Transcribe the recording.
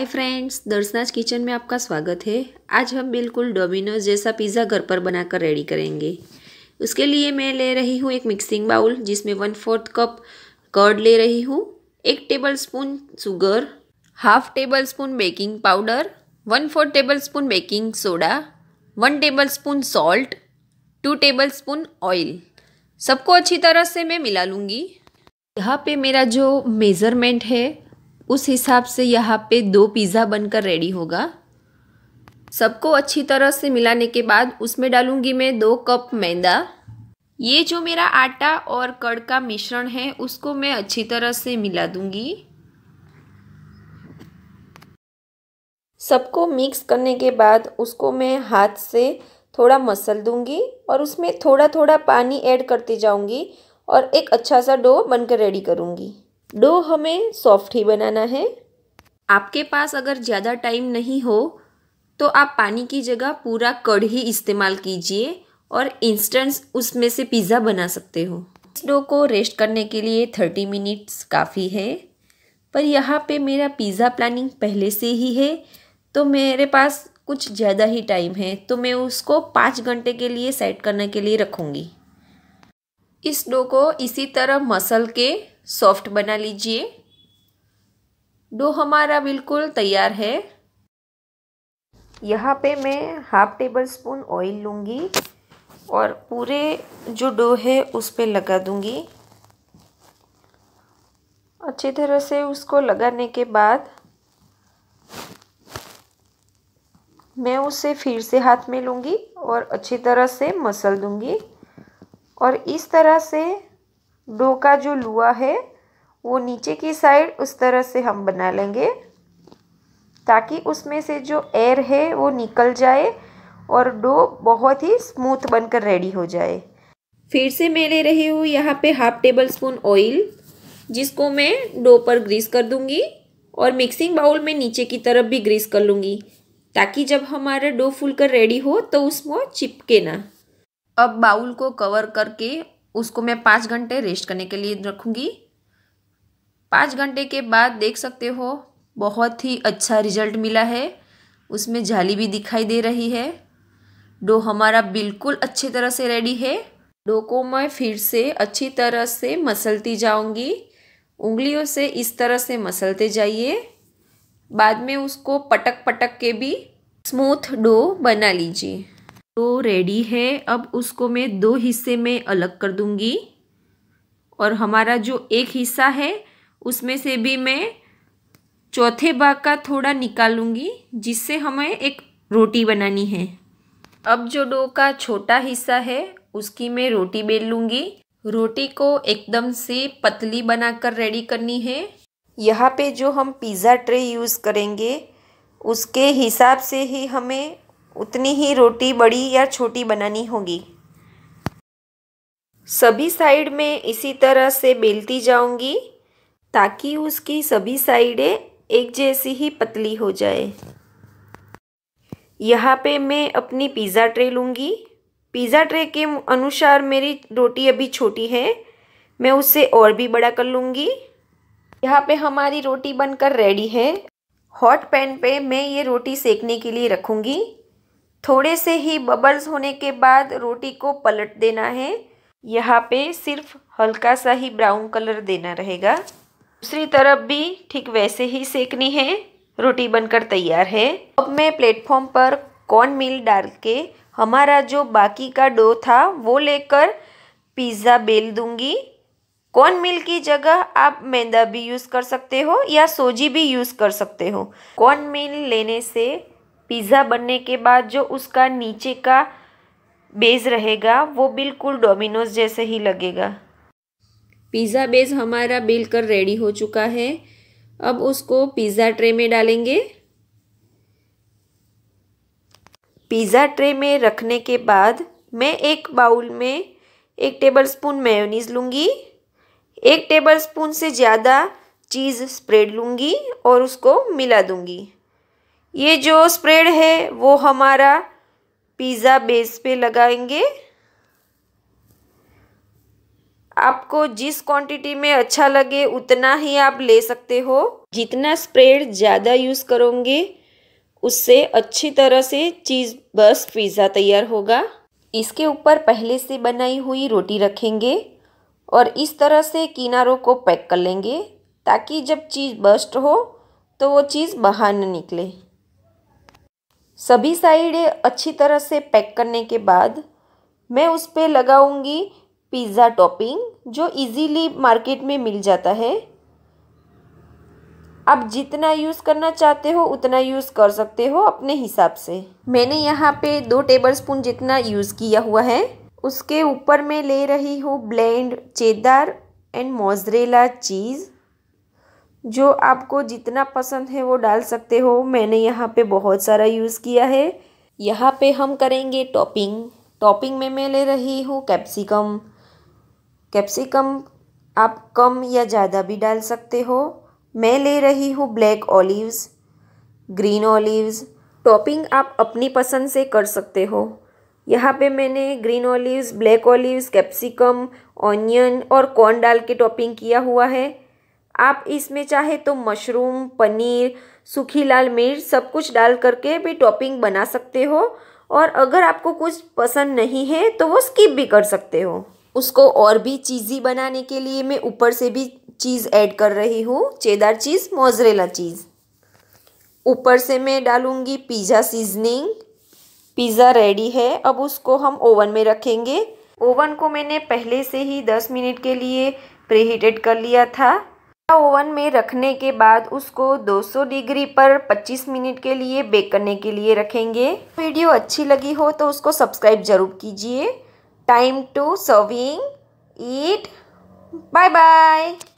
hi friends दर्शनाज kitchen में आपका स्वागत है आज हम बिल्कुल डोमिनोज जैसा पिज़्ज़ा घर पर बनाकर रेडी करेंगे उसके लिए मैं ले रही हूँ एक मिक्सिंग बाउल जिसमें वन फोर्थ कप कर्ड ले रही हूँ एक tablespoon sugar half tablespoon baking powder one fourth tablespoon baking soda one tablespoon salt two tablespoon oil सबको अच्छी तरह से मैं मिला लूँगी यहाँ पे मेरा जो मेज़रमेंट है उस हिसाब से यहाँ पे दो पिज़्ज़ा बनकर रेडी होगा सबको अच्छी तरह से मिलाने के बाद उसमें डालूंगी मैं दो कप मैदा ये जो मेरा आटा और कड़ का मिश्रण है उसको मैं अच्छी तरह से मिला दूंगी सबको मिक्स करने के बाद उसको मैं हाथ से थोड़ा मसल दूंगी और उसमें थोड़ा थोड़ा पानी ऐड करती जाऊंगी और एक अच्छा सा डो बनकर रेडी करूंगी डो हमें सॉफ्ट ही बनाना है आपके पास अगर ज़्यादा टाइम नहीं हो तो आप पानी की जगह पूरा कढ़ ही इस्तेमाल कीजिए और इंस्टेंट उसमें से पिज़्ज़ा बना सकते हो इस डो को रेस्ट करने के लिए थर्टी मिनट्स काफ़ी है पर यहाँ पे मेरा पिज़्ज़ा प्लानिंग पहले से ही है तो मेरे पास कुछ ज़्यादा ही टाइम है तो मैं उसको पाँच घंटे के लिए सेट करने के लिए रखूँगी इस डो को इसी तरह मसल के सॉफ्ट बना लीजिए डो हमारा बिल्कुल तैयार है यहाँ पे मैं हाफ टेबल स्पून ऑयल लूँगी और पूरे जो डो है उस पर लगा दूँगी अच्छी तरह से उसको लगाने के बाद मैं उसे फिर से हाथ में लूँगी और अच्छी तरह से मसल दूँगी और इस तरह से डो का जो लुआ है वो नीचे की साइड उस तरह से हम बना लेंगे ताकि उसमें से जो एयर है वो निकल जाए और डो बहुत ही स्मूथ बनकर रेडी हो जाए फिर से मैं ले रही हूँ यहाँ पे हाफ टेबल स्पून ऑयल जिसको मैं डो पर ग्रीस कर दूँगी और मिक्सिंग बाउल में नीचे की तरफ भी ग्रीस कर लूँगी ताकि जब हमारा डो फुल कर रेडी हो तो उसमें चिपके ना अब बाउल को कवर करके उसको मैं पाँच घंटे रेस्ट करने के लिए रखूँगी पाँच घंटे के बाद देख सकते हो बहुत ही अच्छा रिजल्ट मिला है उसमें जाली भी दिखाई दे रही है डो हमारा बिल्कुल अच्छी तरह से रेडी है डो को मैं फिर से अच्छी तरह से मसलती जाऊंगी उंगलियों से इस तरह से मसलते जाइए बाद में उसको पटक पटक के भी स्मूथ डो बना लीजिए तो रेडी है अब उसको मैं दो हिस्से में अलग कर दूंगी और हमारा जो एक हिस्सा है उसमें से भी मैं चौथे भाग का थोड़ा निकालूंगी जिससे हमें एक रोटी बनानी है अब जो डो का छोटा हिस्सा है उसकी मैं रोटी बेल लूँगी रोटी को एकदम से पतली बनाकर रेडी करनी है यहाँ पे जो हम पिज़्ज़ा ट्रे यूज़ करेंगे उसके हिसाब से ही हमें उतनी ही रोटी बड़ी या छोटी बनानी होगी सभी साइड में इसी तरह से बेलती जाऊंगी ताकि उसकी सभी साइडें एक जैसी ही पतली हो जाए यहाँ पे मैं अपनी पिज़्ज़ा ट्रे लूँगी पिज़्ज़ा ट्रे के अनुसार मेरी रोटी अभी छोटी है मैं उसे और भी बड़ा कर लूँगी यहाँ पे हमारी रोटी बनकर रेडी है हॉट पैन पे मैं ये रोटी सेकने के लिए रखूँगी थोड़े से ही बबल्स होने के बाद रोटी को पलट देना है यहाँ पे सिर्फ हल्का सा ही ब्राउन कलर देना रहेगा दूसरी तरफ भी ठीक वैसे ही सेकनी है रोटी बनकर तैयार है अब मैं प्लेटफॉर्म पर कॉर्न मिल डाल के हमारा जो बाकी का डो था वो लेकर पिज़्ज़ा बेल दूंगी कॉर्न मिल की जगह आप मैदा भी यूज़ कर सकते हो या सोजी भी यूज़ कर सकते हो कॉर्न मिल लेने से पिज़्ज़ा बनने के बाद जो उसका नीचे का बेस रहेगा वो बिल्कुल डोमिनोज जैसे ही लगेगा पिज़्ज़ा बेस हमारा बिल कर रेडी हो चुका है अब उसको पिज़्ज़ा ट्रे में डालेंगे पिज़्ज़ा ट्रे में रखने के बाद मैं एक बाउल में एक टेबलस्पून मेयोनीज लूँगी एक टेबलस्पून से ज़्यादा चीज़ स्प्रेड लूँगी और उसको मिला दूँगी ये जो स्प्रेड है वो हमारा पिज़्ज़ा बेस पे लगाएंगे आपको जिस क्वांटिटी में अच्छा लगे उतना ही आप ले सकते हो जितना स्प्रेड ज़्यादा यूज़ करोगे उससे अच्छी तरह से चीज़ बस पिज़्ज़ा तैयार होगा इसके ऊपर पहले से बनाई हुई रोटी रखेंगे और इस तरह से किनारों को पैक कर लेंगे ताकि जब चीज़ बस्ट हो तो वो चीज़ बाहर न निकले सभी साइड अच्छी तरह से पैक करने के बाद मैं उस पर लगाऊंगी पिज़्ज़ा टॉपिंग जो इजीली मार्केट में मिल जाता है आप जितना यूज़ करना चाहते हो उतना यूज़ कर सकते हो अपने हिसाब से मैंने यहाँ पे दो टेबलस्पून जितना यूज़ किया हुआ है उसके ऊपर मैं ले रही हूँ blend cheddar and mozzarella cheese जो आपको जितना पसंद है वो डाल सकते हो मैंने यहाँ पे बहुत सारा यूज़ किया है यहाँ पे हम करेंगे टॉपिंग टॉपिंग में मैं ले रही हूँ कैप्सिकम कैप्सिकम आप कम या ज़्यादा भी डाल सकते हो मैं ले रही हूँ black olives green olives topping आप अपनी पसंद से कर सकते हो यहाँ पे मैंने green olives black olives capsicum onion और कॉर्न डाल के टॉपिंग किया हुआ है आप इसमें चाहे तो मशरूम पनीर सूखी लाल मिर्च सब कुछ डाल करके भी टॉपिंग बना सकते हो और अगर आपको कुछ पसंद नहीं है तो वो स्किप भी कर सकते हो उसको और भी चीज़ी बनाने के लिए मैं ऊपर से भी चीज़ ऐड कर रही हूँ चेदार चीज़ मोजरेला चीज़ ऊपर से मैं डालूँगी पिज़्ज़ा सीजनिंग पिज़्ज़ा रेडी है अब उसको हम ओवन में रखेंगे ओवन को मैंने पहले से ही 10 मिनट के लिए प्रीहीटेड कर लिया था ओवन में रखने के बाद उसको 200 डिग्री पर 25 मिनट के लिए बेक करने के लिए रखेंगे वीडियो अच्छी लगी हो तो उसको सब्सक्राइब जरूर कीजिए time to serving eat bye bye